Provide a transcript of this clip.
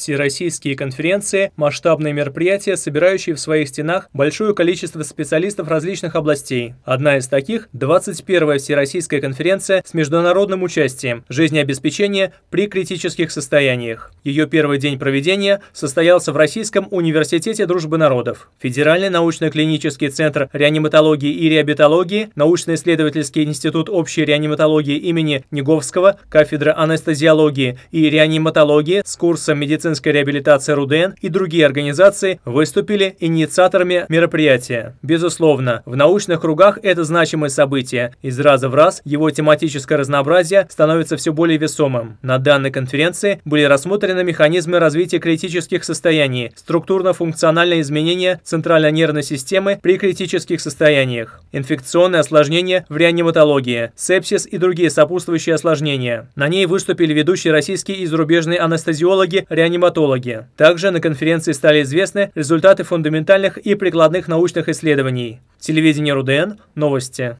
всероссийские конференции, масштабные мероприятия, собирающие в своих стенах большое количество специалистов различных областей. Одна из таких – 21-я Всероссийская конференция с международным участием «Жизнеобеспечение при критических состояниях». Ее первый день проведения состоялся в Российском университете дружбы народов. Федеральный научно-клинический центр реаниматологии и реабилитологии, научно-исследовательский институт общей реаниматологии имени Неговского, кафедра анестезиологии и реаниматологии с курсом медицины медицинская реабилитация РУДН и другие организации выступили инициаторами мероприятия. Безусловно, в научных кругах это значимое событие. Из раза в раз его тематическое разнообразие становится все более весомым. На данной конференции были рассмотрены механизмы развития критических состояний, структурно-функциональные изменения центральной нервной системы при критических состояниях, инфекционные осложнения в реаниматологии, сепсис и другие сопутствующие осложнения. На ней выступили ведущие российские и зарубежные анестезиологи, реаниматологи, кинематологи. Также на конференции стали известны результаты фундаментальных и прикладных научных исследований. Телевидение РУДН, новости.